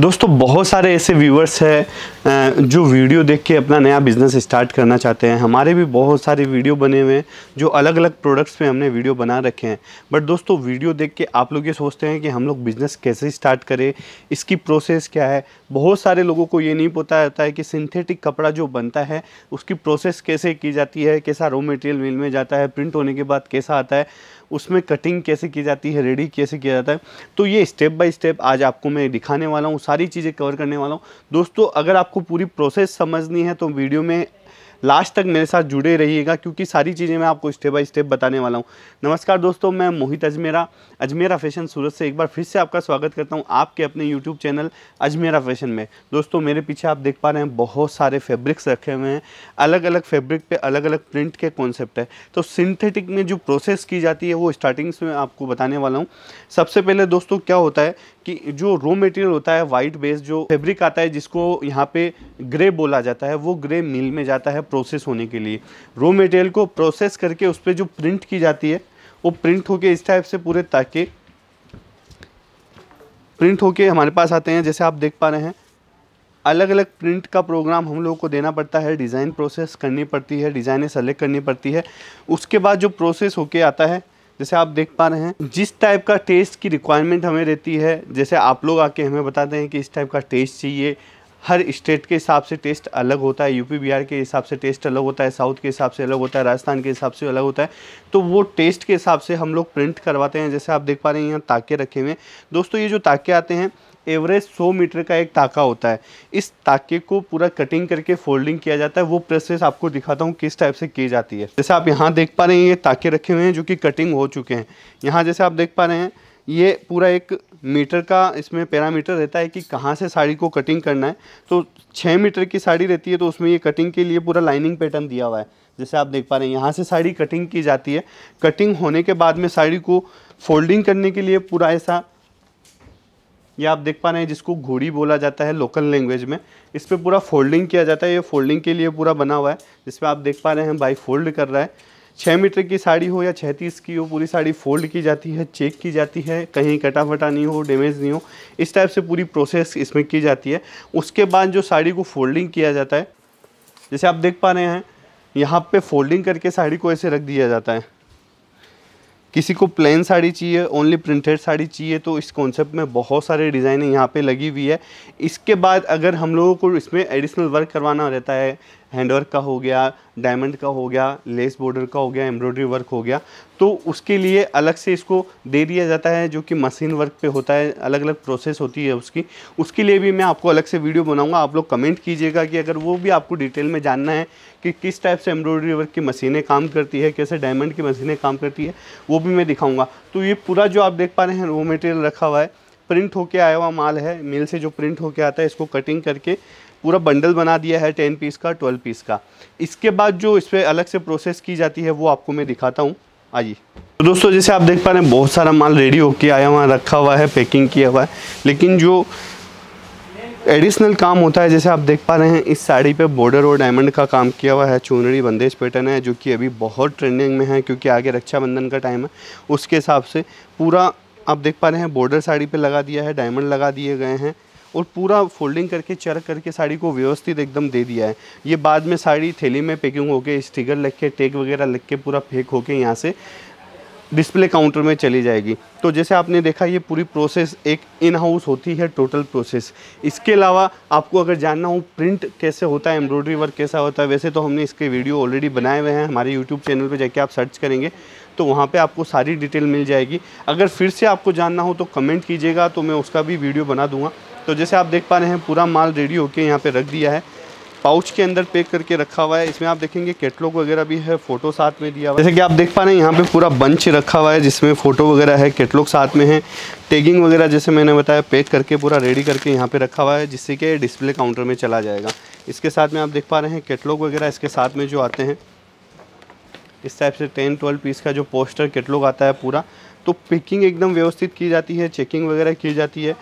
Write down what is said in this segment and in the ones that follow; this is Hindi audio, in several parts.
दोस्तों बहुत सारे ऐसे व्यूवर्स हैं जो वीडियो देख के अपना नया बिज़नेस स्टार्ट करना चाहते हैं हमारे भी बहुत सारे वीडियो बने हुए हैं जो अलग अलग प्रोडक्ट्स पे हमने वीडियो बना रखे हैं बट दोस्तों वीडियो देख के आप लोग ये सोचते हैं कि हम लोग बिज़नेस कैसे स्टार्ट करें इसकी प्रोसेस क्या है बहुत सारे लोगों को ये नहीं पता रहता है कि सिंथेटिक कपड़ा जो बनता है उसकी प्रोसेस कैसे की जाती है कैसा रॉ मटेरियल मिल में जाता है प्रिंट होने के बाद कैसा आता है उसमें कटिंग कैसे की जाती है रेडी कैसे किया जाता है तो ये स्टेप बाय स्टेप आज आपको मैं दिखाने वाला हूँ सारी चीज़ें कवर करने वाला हूँ दोस्तों अगर आपको पूरी प्रोसेस समझनी है तो वीडियो में लास्ट तक मेरे साथ जुड़े रहिएगा क्योंकि सारी चीज़ें मैं आपको स्टेप बाय स्टेप बताने वाला हूँ नमस्कार दोस्तों मैं मोहित अजमेरा अजमेरा फैशन सूरत से एक बार फिर से आपका स्वागत करता हूँ आपके अपने यूट्यूब चैनल अजमेरा फैशन में दोस्तों मेरे पीछे आप देख पा रहे हैं बहुत सारे फेब्रिक्स रखे हुए हैं अलग अलग फेब्रिक पे अलग अलग प्रिंट के कॉन्सेप्ट है तो सिंथेटिक में जो प्रोसेस की जाती है वो स्टार्टिंग्स में आपको बताने वाला हूँ सबसे पहले दोस्तों क्या होता है कि जो रॉ मटेरियल होता है वाइट बेस जो फेब्रिक आता है जिसको यहाँ पे ग्रे बोला जाता है वो ग्रे मिल में जाता जाता है प्रोसेस होने के लिए रो मटेरियल को प्रोसेस करके उस पर जो प्रिंट की जाती है वो प्रिंट होके इस टाइप से पूरे ताके प्रिंट होके हमारे पास आते हैं जैसे आप देख पा रहे हैं अलग अलग प्रिंट का प्रोग्राम हम लोगों को देना पड़ता है डिज़ाइन प्रोसेस करनी पड़ती है डिज़ाइनें सेलेक्ट करनी पड़ती है उसके बाद जो प्रोसेस होके आता है जैसे आप देख पा रहे हैं जिस टाइप का टेस्ट की रिक्वायरमेंट हमें रहती है जैसे आप लोग आके हमें बताते हैं कि इस टाइप का टेस्ट चाहिए हर स्टेट के हिसाब से टेस्ट अलग होता है यूपी बिहार के हिसाब से टेस्ट अलग होता है साउथ के हिसाब से अलग होता है राजस्थान के हिसाब से अलग होता है तो वो टेस्ट के हिसाब से हम लोग प्रिंट करवाते हैं जैसे आप देख पा रहे हैं यहाँ ताके रखे हुए हैं दोस्तों ये जो ताके आते हैं एवरेज 100 मीटर का एक ताका होता है इस ताके को पूरा कटिंग करके फोल्डिंग किया जाता है वो प्रोसेस आपको दिखाता हूँ किस टाइप से की जाती है जैसे आप यहाँ देख पा रहे हैं ये ताके रखे हुए हैं जो कि कटिंग हो चुके हैं यहाँ जैसे आप देख पा रहे हैं ये पूरा एक मीटर का इसमें पैरामीटर रहता है कि कहाँ से साड़ी को कटिंग करना है तो छः मीटर की साड़ी रहती है तो उसमें ये कटिंग के लिए पूरा लाइनिंग पैटर्न दिया हुआ है जैसे आप देख पा रहे हैं यहाँ से साड़ी कटिंग की जाती है कटिंग होने के बाद में साड़ी को फोल्डिंग करने के लिए पूरा ऐसा ये आप देख पा रहे हैं जिसको घोड़ी बोला जाता है लोकल लैंग्वेज में इस पर पूरा फोल्डिंग किया जाता है ये फोल्डिंग के लिए पूरा बना हुआ है जिसमें आप देख पा रहे हैं भाई फोल्ड कर रहा है छः मीटर की साड़ी हो या छत्तीस की हो पूरी साड़ी फोल्ड की जाती है चेक की जाती है कहीं कटा फटा नहीं हो डैमेज नहीं हो इस टाइप से पूरी प्रोसेस इसमें की जाती है उसके बाद जो साड़ी को फोल्डिंग किया जाता है जैसे आप देख पा रहे हैं यहाँ पे फोल्डिंग करके साड़ी को ऐसे रख दिया जाता है किसी को प्लेन साड़ी चाहिए ओनली प्रिंटेड साड़ी चाहिए तो इस कॉन्सेप्ट में बहुत सारे डिज़ाइने यहाँ पे लगी हुई है इसके बाद अगर हम लोगों को इसमें एडिशनल वर्क करवाना रहता है हैंडवर्क का हो गया डायमंड का हो गया लेस बॉर्डर का हो गया एम्ब्रॉयडरी वर्क हो गया तो उसके लिए अलग से इसको दे दिया जाता है जो कि मशीन वर्क पे होता है अलग अलग प्रोसेस होती है उसकी उसके लिए भी मैं आपको अलग से वीडियो बनाऊंगा आप लोग कमेंट कीजिएगा कि अगर वो भी आपको डिटेल में जानना है कि किस टाइप से एम्ब्रॉयडरी वर्क की मशीनें काम करती है कैसे डायमंड की मशीनें काम करती है वो भी मैं दिखाऊँगा तो ये पूरा जो आप देख पा रहे हैं वो मटेरियल रखा हुआ है प्रिंट होके आया हुआ माल है मिल से जो प्रिंट होके आता है इसको कटिंग करके पूरा बंडल बना दिया है टेन पीस का ट्वेल्व पीस का इसके बाद जो इस पर अलग से प्रोसेस की जाती है वो आपको मैं दिखाता हूँ आइए तो दोस्तों जैसे आप देख पा रहे हैं बहुत सारा माल रेडी होके आया हुआ रखा हुआ है पैकिंग किया हुआ है लेकिन जो एडिशनल काम होता है जैसे आप देख पा रहे हैं इस साड़ी पे बॉर्डर और डायमंड का काम किया हुआ है चूनरी बंदेज पैटर्न है जो कि अभी बहुत ट्रेंडिंग में है क्योंकि आगे रक्षाबंधन का टाइम है उसके हिसाब से पूरा आप देख पा रहे हैं बॉर्डर साड़ी पे लगा दिया है डायमंड लगा दिए गए हैं और पूरा फोल्डिंग करके चर करके साड़ी को व्यवस्थित एकदम दे दिया है ये बाद में साड़ी थैली में पैकिंग होके स्टिकर लग के टेक वगैरह लग के पूरा फेंक होके यहाँ से डिस्प्ले काउंटर में चली जाएगी तो जैसे आपने देखा ये पूरी प्रोसेस एक इन हाउस होती है टोटल प्रोसेस इसके अलावा आपको अगर जानना हो प्रिंट कैसे होता है एम्ब्रॉयडरी वर्क कैसा होता है वैसे तो हमने इसके वीडियो ऑलरेडी बनाए हुए हैं हमारे यूट्यूब चैनल पर जाके आप सर्च करेंगे तो वहाँ पर आपको सारी डिटेल मिल जाएगी अगर फिर से आपको जानना हो तो कमेंट कीजिएगा तो मैं उसका भी वीडियो बना दूँगा तो जैसे आप देख पा रहे हैं पूरा माल रेडी होकर यहाँ पर रख दिया है पाउच के अंदर पैक करके रखा हुआ है इसमें आप देखेंगे कैटलॉग वगैरह भी है फोटो साथ में दिया हुआ है जैसे कि आप देख पा रहे हैं यहाँ पे पूरा बंच रखा हुआ है जिसमें फोटो वगैरह है कैटलॉग साथ में है टैगिंग वगैरह जैसे मैंने बताया पैक करके पूरा रेडी करके यहाँ पे रखा हुआ है जिससे कि डिस्प्ले काउंटर में चला जाएगा इसके साथ में आप देख पा रहे हैं कैटलॉग वगैरह इसके साथ में जो आते हैं इस टाइप से टेन ट्वेल्व पीस का जो पोस्टर कैटलॉग आता है पूरा तो पैकिंग एकदम व्यवस्थित की जाती है चेकिंग वगैरह की जाती है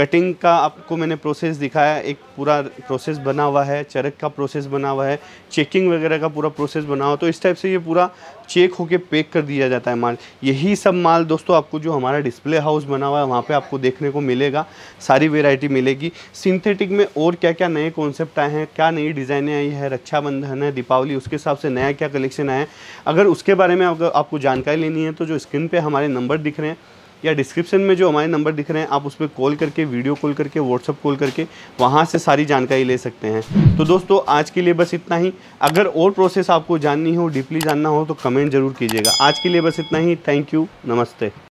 कटिंग का आपको मैंने प्रोसेस दिखाया एक पूरा प्रोसेस बना हुआ है चरक का प्रोसेस बना हुआ है चेकिंग वगैरह का पूरा प्रोसेस बना हुआ तो इस टाइप से ये पूरा चेक होके पैक कर दिया जाता है माल यही सब माल दोस्तों आपको जो हमारा डिस्प्ले हाउस बना हुआ है वहाँ पे आपको देखने को मिलेगा सारी वेराइटी मिलेगी सिंथेटिक में और क्या क्या नए कॉन्सेप्ट आए हैं क्या नई डिज़ाइनें आई है रक्षाबंधन है दीपावली उसके हिसाब से नया क्या कलेक्शन आया है अगर उसके बारे में आपको जानकारी लेनी है तो जो स्क्रीन पर हमारे नंबर दिख रहे हैं या डिस्क्रिप्शन में जो हमारे नंबर दिख रहे हैं आप उस पर कॉल करके वीडियो कॉल करके व्हाट्सअप कॉल करके वहाँ से सारी जानकारी ले सकते हैं तो दोस्तों आज के लिए बस इतना ही अगर और प्रोसेस आपको जाननी हो डीपली जानना हो तो कमेंट ज़रूर कीजिएगा आज के लिए बस इतना ही थैंक यू नमस्ते